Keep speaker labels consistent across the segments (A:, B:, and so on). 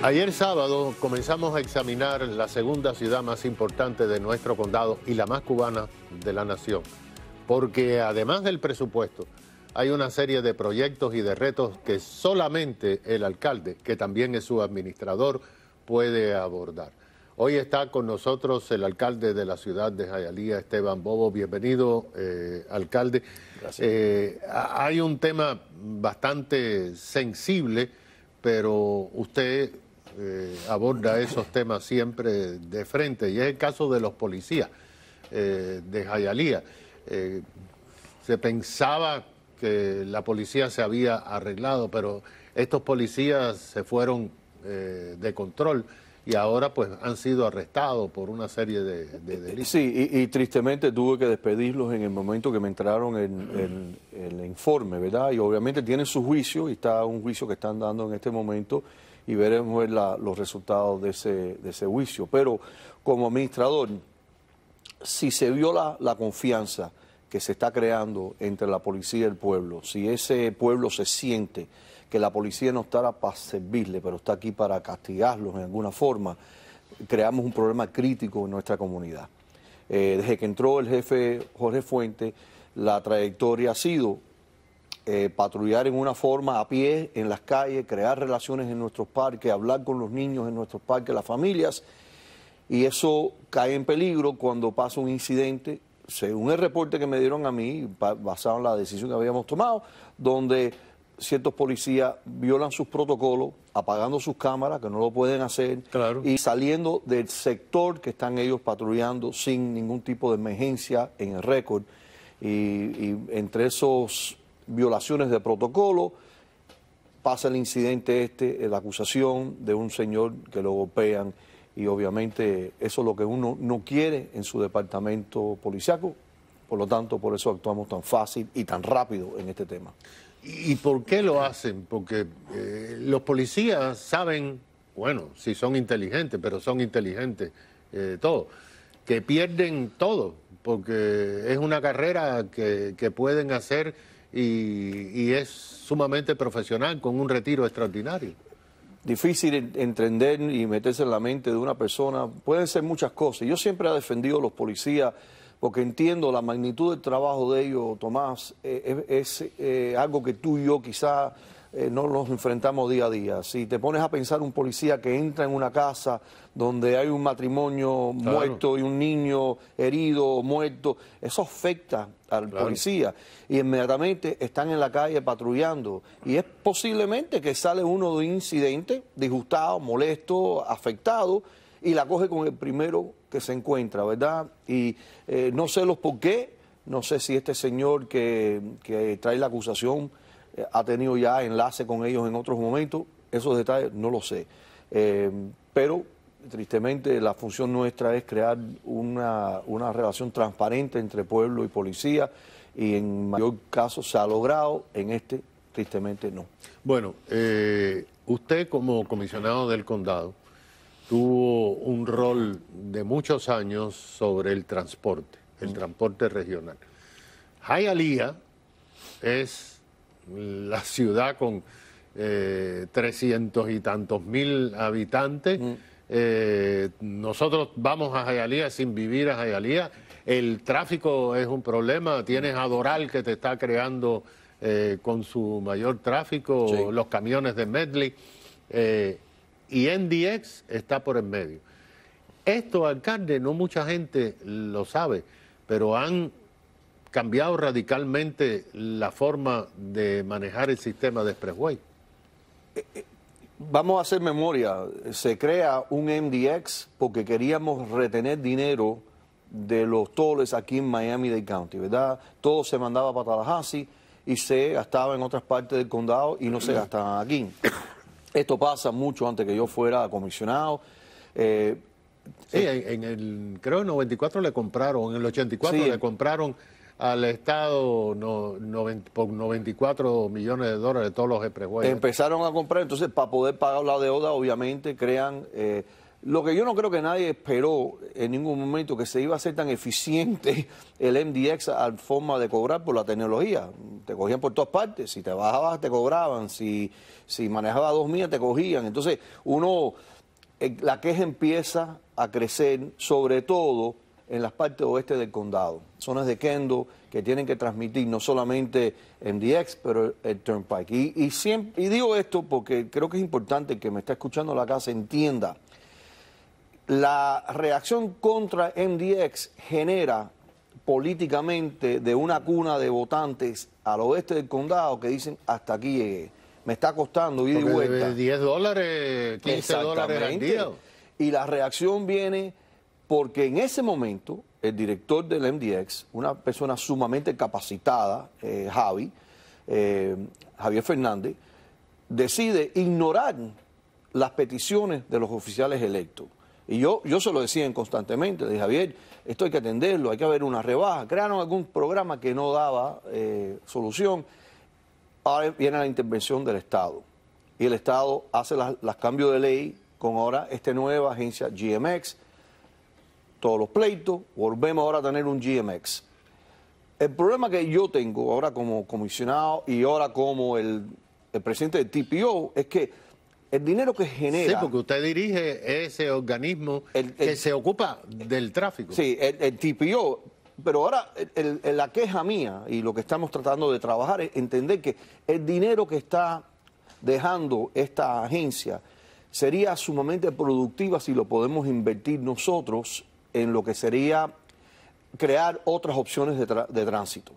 A: Ayer sábado comenzamos a examinar la segunda ciudad más importante de nuestro condado y la más cubana de la nación, porque además del presupuesto, hay una serie de proyectos y de retos que solamente el alcalde, que también es su administrador, puede abordar. Hoy está con nosotros el alcalde de la ciudad de Jayalía, Esteban Bobo. Bienvenido, eh, alcalde. Gracias. Eh, hay un tema bastante sensible, pero usted eh, aborda esos temas siempre de frente, y es el caso de los policías eh, de Jayalía. Eh, se pensaba que la policía se había arreglado, pero estos policías se fueron de control y ahora pues
B: han sido arrestados por una serie de, delitos. Sí, y, tristemente tuve que despedirlos en el momento que me entraron en, en, el, informe, ¿verdad? Y obviamente tienen su juicio y está un juicio que están dando en este momento y veremos los resultados de ese, juicio. Pero como administrador, si se viola la confianza que se está creando entre la policía y el pueblo, si ese pueblo se siente que la policía no está para servirle, pero está aquí para castigarlos en alguna forma, creamos un problema crítico en nuestra comunidad. Eh, desde que entró el jefe Jorge Fuente, la trayectoria ha sido eh, patrullar en una forma a pie en las calles, crear relaciones en nuestros parques, hablar con los niños en nuestros parques, las familias. Y eso cae en peligro cuando pasa un incidente, según el reporte que me dieron a mí, basado en la decisión que habíamos tomado, donde ciertos policías violan sus protocolos, apagando sus cámaras, que no lo pueden hacer, y saliendo del sector que están ellos patrullando sin ningún tipo de emergencia en el récord. y entre esos violaciones de protocolo, pasa el incidente este, eh, la acusación de un señor que lo golpean y obviamente eso es lo que uno no quiere en su departamento policiaco, por lo tanto por eso actuamos tan fácil y tan rápido en este tema. ¿Y por qué lo hacen?
A: Porque eh, los policías saben, bueno, si son inteligentes, pero son inteligentes eh, todos, que pierden todo, porque es una carrera que pueden hacer y, es sumamente profesional
B: con un retiro extraordinario. Difícil entender y meterse en la mente de una persona. Pueden ser muchas cosas. Yo siempre he defendido a los policías porque entiendo la magnitud del trabajo de ellos, Tomás. Eh, es eh, algo que tú y yo quizás eh, no nos enfrentamos día a día. Si te pones a pensar un policía que entra en una casa donde hay un matrimonio muerto y un niño herido, o muerto, eso afecta al policía y inmediatamente están en la calle patrullando y es posiblemente que sale uno de un incidente, disgustado, molesto, afectado y la coge con el primero que se encuentra, ¿verdad? Y eh, no sé los por qué, no sé si este señor que trae la acusación eh, ha tenido ya enlace con ellos en otros momentos, esos detalles no lo sé. Eh, pero tristemente la función nuestra es crear una, relación transparente entre pueblo y policía y en mayor caso se ha logrado, en este tristemente no. Bueno, eh, usted como comisionado del condado tuvo
A: un rol de muchos años sobre el transporte, el mm. transporte regional. Jayalía es la ciudad con eh, trescientos y tantos mil habitantes. Mm. Eh, nosotros vamos a Jayalía sin vivir a Jayalía. El tráfico es un problema. Tienes mm. a Doral que te está creando eh, con su mayor tráfico, los camiones de Medley. y NDX está por en medio. Esto, alcalde, no mucha gente lo sabe, pero han cambiado radicalmente la forma de manejar el sistema de expressway.
B: Eh, eh, vamos a hacer memoria. Se crea un MDX porque queríamos retener dinero de los toles aquí en Miami-Dade County, ¿verdad? Todo se mandaba para Tallahassee y se gastaba en otras partes del condado y no se gastaba aquí. Esto pasa mucho antes que yo fuera comisionado. Eh, sí, en, el, creo en el 94 le compraron, en el 84 le compraron
A: al Estado no, por 94 millones de dólares de todos los expresos.
B: Empezaron a comprar, entonces para poder pagar la deuda, obviamente crean... Eh, lo que yo no creo que nadie esperó en ningún momento que se iba a ser tan eficiente el MDX al forma de cobrar por la tecnología. Te cogían por todas partes, si te bajabas te cobraban, si, si manejabas dos millas te cogían. Entonces uno, eh, la queja empieza a crecer, sobre todo en las partes oeste del condado, zonas de Kendo que tienen que transmitir no solamente MDX, pero el Turnpike. Y, y digo esto porque creo que es importante que me está escuchando la casa entienda. La reacción contra MDX genera políticamente de una cuna de votantes al oeste del condado que dicen hasta aquí llegué. Me está costando ir y vuelta. 10 dólares, 15 dólares Y la reacción viene porque en ese momento el director del MDX, una persona sumamente capacitada, eh, Javi, eh, Javier Fernández, decide ignorar las peticiones de los oficiales electos. Y yo, yo se lo decía constantemente, le Javier, esto hay que atenderlo, hay que haber una rebaja. Crearon algún programa que no daba eh, solución. Ahora viene la intervención del Estado. Y el Estado hace los cambios de ley con ahora esta nueva agencia GMX todos los pleitos, volvemos ahora a tener un GMX. El problema que yo tengo ahora como comisionado y ahora como el, presidente del TPO es que el dinero que genera... Sí, porque usted dirige ese organismo que se ocupa del tráfico. Sí, el, TPO. Pero ahora la queja mía y lo que estamos tratando de trabajar es entender que el dinero que está dejando esta agencia sería sumamente productiva si lo podemos invertir nosotros en lo que sería crear otras opciones de, tránsito.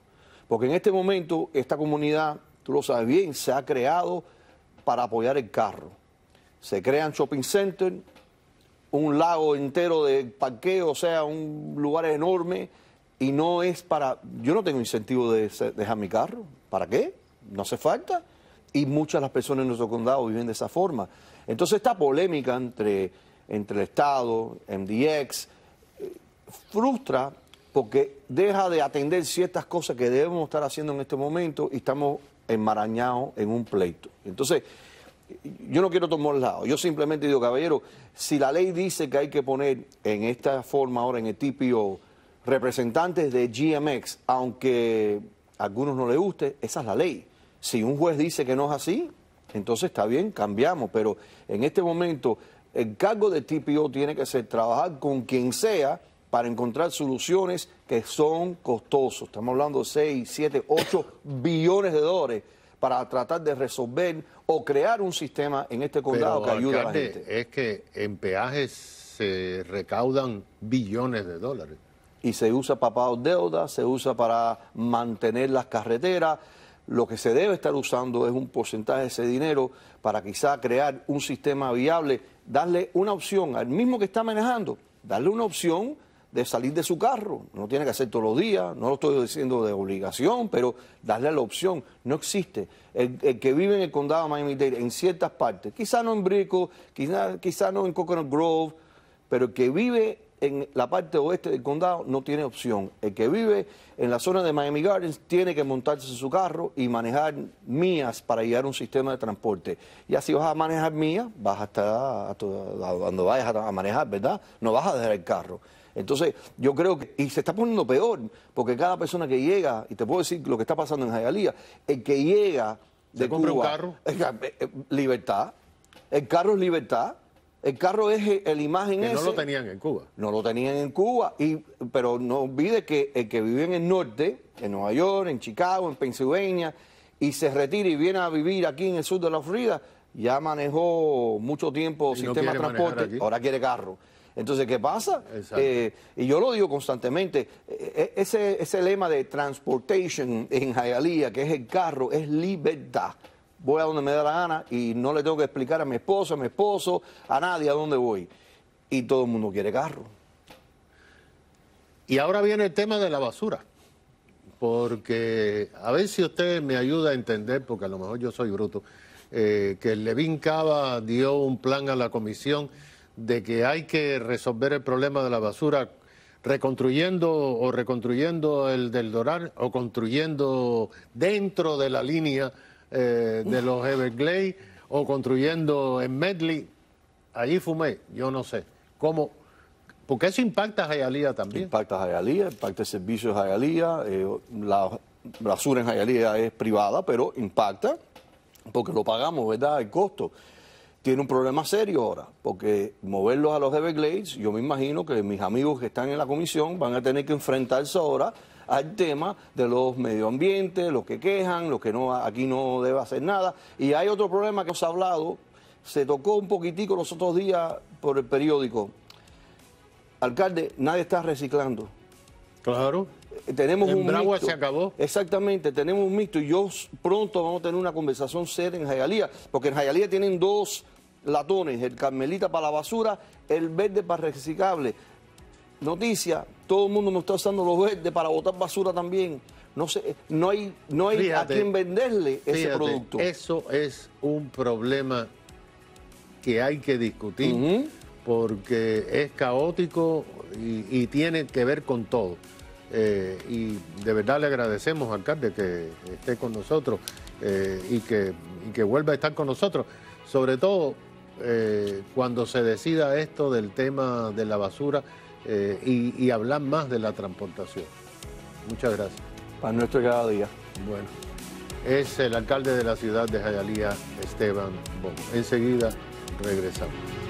B: Porque en este momento esta comunidad, tú lo sabes bien, se ha creado para apoyar el carro. Se crean shopping centers, un lago entero de parqueo, o sea, un lugar enorme, y no es para... Yo no tengo incentivo de dejar mi carro. ¿Para qué? No hace falta. Y muchas de las personas en nuestro condado viven de esa forma. Entonces esta polémica entre, entre el Estado, MDX, frustra porque deja de atender ciertas cosas que debemos estar haciendo en este momento y estamos enmarañados en un pleito. Entonces, yo no quiero tomar lado. Yo simplemente digo, caballero, si la ley dice que hay que poner en esta forma ahora, en el TPO, representantes de GMX, aunque a algunos no les guste, esa es la ley. Si un juez dice que no es así, entonces está bien, cambiamos. Pero en este momento, el cargo de TPO tiene que ser trabajar con quien sea para encontrar soluciones que son costosos. Estamos hablando de 6, 7, 8 billones de dólares para tratar de resolver o crear un sistema en este condado que ayude a la gente.
A: Es que en peajes se
B: recaudan billones de dólares. Y se usa para pagar deudas, se usa para mantener las carreteras. Lo que se debe estar usando es un porcentaje de ese dinero para quizá crear un sistema viable, darle una opción al mismo que está manejando, darle una opción de salir de su carro. No tiene que hacer todos los días, no lo estoy diciendo de obligación, pero darle la opción. No existe. El, que vive en el condado de Miami-Dade, en ciertas partes, quizá no en Brico, quizá, quizá no en Coconut Grove, pero el que vive en la parte oeste del condado no tiene opción. El que vive en la zona de Miami Gardens tiene que montarse en su carro y manejar mías para llegar a un sistema de transporte. Y así vas a manejar mías, vas a estar donde vayas a manejar, ¿verdad? No vas a dejar el carro. Entonces, yo creo que, y se está poniendo peor, porque cada persona que llega, y te puedo decir lo que está pasando en Jayalía, el que llega de ¿Se compra un carro? Eh, eh, libertad, el carro es libertad, el carro es el imagen que no lo tenían en Cuba. No lo tenían en Cuba. Y, pero no olvide que el que vive en el norte, en Nueva York, en Chicago, en Pensilvania, y se retira y viene a vivir aquí en el sur de la Florida, ya manejó mucho tiempo sistemas sistema de transporte, ahora quiere carro. Entonces, ¿qué pasa? Eh, y yo lo digo constantemente, eh, ese, ese lema de transportation en Hialeah, que es el carro, es libertad voy a donde me da la gana y no le tengo que explicar a mi esposo, a mi esposo, a nadie a dónde voy. Y todo el mundo quiere carro. Y ahora viene el tema de la basura.
A: Porque a ver si usted me ayuda a entender, porque a lo mejor yo soy bruto, eh, que Levin Cava dio un plan a la comisión de que hay que resolver el problema de la basura reconstruyendo o reconstruyendo el del Doral o construyendo dentro de la línea eh, de los Everglades o construyendo en Medley. Allí fumé, yo no sé. ¿Cómo?
B: Porque eso impacta a Jayalía también. Impacta a Jayalía, impacta el servicio a Jayalía. Eh, la basura en Jayalía es privada, pero impacta porque lo pagamos, ¿verdad? El costo. Tiene un problema serio ahora, porque moverlos a los Everglades, yo me imagino que mis amigos que están en la comisión van a tener que enfrentarse ahora al tema de los medioambientes, los que quejan, los que no aquí no debe hacer nada. Y hay otro problema que os ha hablado, se tocó un poquitico los otros días por el periódico. Alcalde, nadie está reciclando. Claro. Eh, tenemos en un Bravo se acabó. Exactamente, tenemos un mixto y yo pronto vamos a tener una conversación seria en Jayalía, porque en Jayalía tienen dos latones, el Carmelita para la basura, el verde para reciclable noticia, todo el mundo me está usando los verdes para botar basura también. No, sé, no hay, no hay a quien venderle ese producto.
A: Eso es un problema que hay que discutir porque es caótico y, tiene que ver con todo. Eh, y de verdad le agradecemos, alcalde, que esté con nosotros eh, y, que, vuelva a estar con nosotros. Sobre todo eh, cuando se decida esto del tema de la basura, eh, y, hablar más de la transportación. Muchas gracias. Para nuestro cada día. Bueno, es el alcalde de la ciudad de Jayalía, Esteban Enseguida regresamos.